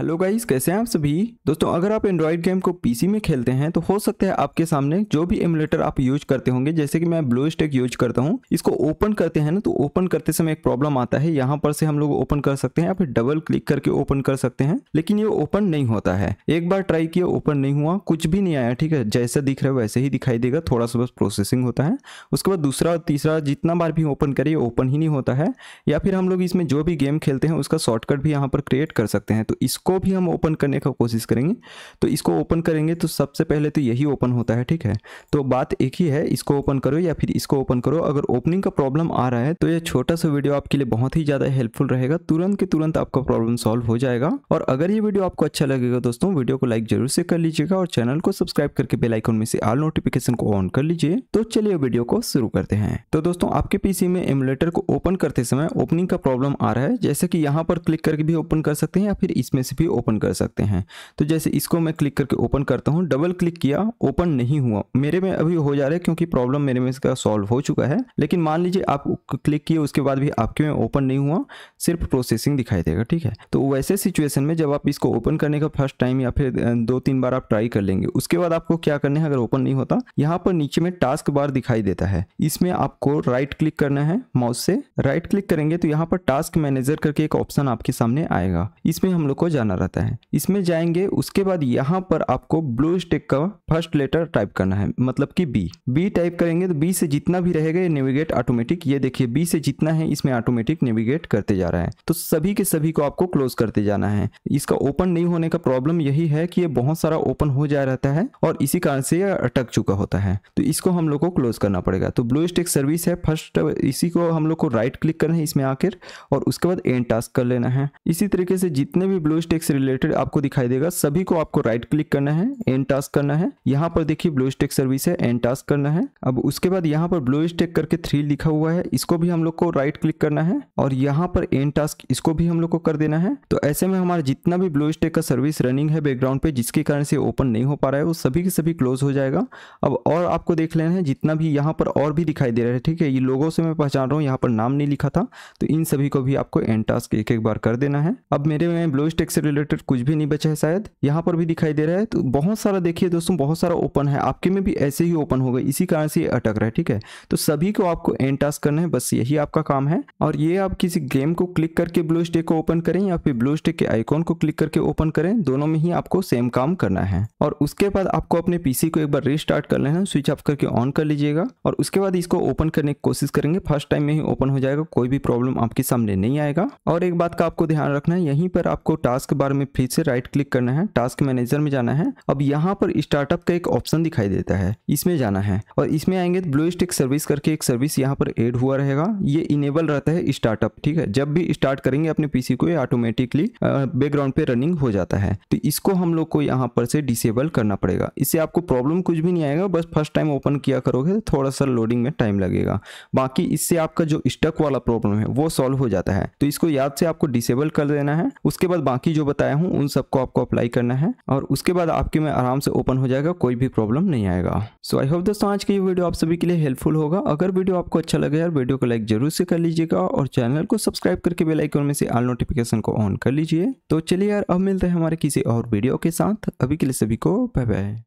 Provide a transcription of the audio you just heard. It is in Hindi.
हेलो गाइस कैसे हैं आप सभी दोस्तों अगर आप एंड्रॉयड गेम को पीसी में खेलते हैं तो हो सकता है आपके सामने जो भी एमुलेटर आप यूज करते होंगे जैसे कि मैं ब्लू स्टेक यूज करता हूं इसको ओपन करते हैं ना तो ओपन करते समय एक प्रॉब्लम आता है यहां पर से हम लोग ओपन कर सकते हैं या फिर डबल क्लिक करके ओपन कर सकते हैं लेकिन ये ओपन नहीं होता है एक बार ट्राई किया ओपन नहीं हुआ कुछ भी नहीं आया ठीक है जैसा दिख रहा है वैसे ही दिखाई देगा थोड़ा सा बस प्रोसेसिंग होता है उसके बाद दूसरा और तीसरा जितना बार भी ओपन करिए ओपन ही नहीं होता है या फिर हम लोग इसमें जो भी गेम खेलते हैं उसका शॉर्टकट भी यहाँ पर क्रिएट कर सकते हैं तो इसको इसको भी हम ओपन करने का कोशिश करेंगे तो इसको ओपन करेंगे तो सबसे पहले तो यही ओपन होता है ठीक है तो बात एक ही है इसको ओपन करो या फिर इसको ओपन करो अगर ओपनिंग का प्रॉब्लम आ रहा है तो यह छोटा सा वीडियो आपके लिए बहुत ही ज़्यादा हेल्पफुल रहेगा तुरंत के तुरंत आपका प्रॉब्लम सॉल्व हो जाएगा और अगर ये वीडियो आपको अच्छा लगेगा दोस्तों वीडियो को लाइक जरूर से कर लीजिएगा और चैनल को सब्सक्राइब करके बेलाइकन में से ऑल नोटिफिकेशन को ऑन कर लीजिए तो चलिए वीडियो को शुरू करते हैं तो दोस्तों आपके पीसी में एमुलेटर को ओपन करते समय ओपनिंग का प्रॉब्लम आ रहा है जैसे कि यहाँ पर क्लिक करके भी ओपन कर सकते हैं या फिर इसमें से भी ओपन कर सकते हैं तो जैसे इसको मैं क्लिक करके ओपन करता हूँ डबल क्लिक किया ओपन नहीं हुआ मेरे में अभी हो जा रहा है क्योंकि प्रॉब्लम मेरे में इसका सॉल्व हो चुका है लेकिन मान लीजिए आप क्लिक किए उसके बाद भी आपके में ओपन नहीं हुआ सिर्फ प्रोसेसिंग दिखाई देगा ठीक है तो वैसे सिचुएशन में जब आप इसको ओपन करने का फर्स्ट टाइम या फिर दो तीन बार आप ट्राई कर लेंगे उसके बाद आपको क्या करना है अगर ओपन नहीं होता यहाँ पर नीचे में टास्क बार दिखाई देता है इसमें आपको राइट क्लिक करना है माउस से राइट क्लिक करेंगे तो यहाँ पर टास्क मैनेजर करके एक ऑप्शन आपके सामने आएगा इसमें हम लोग को जाना बना रहता है इसमें जाएंगे उसके बाद यहाँ पर आपको ब्लू स्टेक का फर्स्ट लेटर टाइप करना है मतलब कि बी बी टाइप करेंगे तो बी से जितना भी रहेगा ये नेविगेट ऑटोमेटिक ये देखिए बी से जितना है इसमें ऑटोमेटिक नेविगेट करते जा रहा है तो सभी के सभी को आपको क्लोज करते जाना है इसका ओपन नहीं होने का प्रॉब्लम यही है कि ये बहुत सारा ओपन हो जा रहता है और इसी कारण से यह अटक चुका होता है तो इसको हम लोग को क्लोज करना पड़ेगा तो ब्लू स्टेक सर्विस है फर्स्ट इसी को हम लोग को राइट क्लिक करना है इसमें आकर और उसके बाद एंड टास्क कर लेना है इसी तरीके से जितने भी ब्लू स्टेक से रिलेटेड आपको दिखाई देगा सभी को आपको राइट क्लिक करना है एन टास्क करना है यहाँ पर देखिए ब्लू स्टेक सर्विस है एन टास्क करना है अब उसके बाद यहाँ पर ब्लू स्टेक करके थ्री लिखा हुआ है इसको भी हम लोग को राइट क्लिक करना है और यहाँ पर एन टास्क इसको भी हम लोग को कर देना है तो ऐसे में हमारा जितना भी ब्लू स्टेक का सर्विस रनिंग है बैकग्राउंड पे जिसके कारण से ओपन नहीं हो पा रहा है वो सभी के सभी क्लोज हो जाएगा अब और आपको देख लेना है जितना भी यहाँ पर और भी दिखाई दे रहा है ठीक है ये लोगों से मैं पहचान रहा हूँ यहाँ पर नाम नहीं लिखा था तो इन सभी को भी आपको एन टास्क एक एक बार कर देना है अब मेरे में ब्लू स्टेक से रिलेटेड कुछ भी नहीं बचा है शायद यहाँ पर भी दिखाई दे रहा है तो बहुत सारा देखिए दोस्तों बहुत सारा ओपन है आपके में भी ऐसे ही ओपन होगा इसी कारण से अटक रहा है ठीक है तो सभी को आपको एंड टास्क करना है बस यही आपका काम है और ये आप किसी गेम को क्लिक करके ब्लू स्टेक को ओपन करें या फिर ब्लू स्टेक के आइकॉन को क्लिक करके ओपन करें दोनों में ही आपको सेम काम करना है और उसके बाद आपको अपने पीसी को एक बार रिस्टार्ट कर लेना स्विच ऑफ करके ऑन कर लीजिएगा और उसके बाद इसको ओपन करने की कोशिश करेंगे फर्स्ट टाइम में ही ओपन हो जाएगा कोई भी प्रॉब्लम आपके सामने नहीं आएगा और एक बात का आपको ध्यान रखना है यहीं पर आपको टास्क टास्क बार में फिर से राइट क्लिक करना है टास्क मैनेजर में जाना है अब यहाँ पर स्टार्टअप का एक ऑप्शन दिखाई देता है इसमें जाना है और इसमें आएंगे तो ब्लू स्टिक सर्विस करके एक सर्विस यहाँ पर एड हुआ रहेगा ये इनेबल रहता है स्टार्टअप ठीक है जब भी स्टार्ट करेंगे अपने पीसी को ये ऑटोमेटिकली बैकग्राउंड पे रनिंग हो जाता है तो इसको हम लोग को यहाँ पर से डिसेबल करना पड़ेगा इससे आपको प्रॉब्लम कुछ भी नहीं आएगा बस फर्स्ट टाइम ओपन किया करोगे तो थोड़ा सा लोडिंग में टाइम लगेगा बाकी इससे आपका जो स्टक वाला प्रॉब्लम है वो सॉल्व हो जाता है तो इसको याद से आपको डिसेबल कर देना है उसके बाद बाकी जो बताया हूँ उन सबको आपको अप्लाई करना है और उसके बाद आपके में आराम से ओपन हो जाएगा कोई भी प्रॉब्लम नहीं आएगा सो आई होप दोस्तों आज की ये वीडियो आप सभी के लिए हेल्पफुल होगा अगर वीडियो आपको अच्छा लगे यार वीडियो को लाइक जरूर से कर लीजिएगा और चैनल को सब्सक्राइब करके बेल में से आल नोटिफिकेशन को ऑन कर लीजिए तो चलिए यार अब मिलते हैं हमारे किसी और वीडियो के साथ अभी के लिए सभी को बाय बाय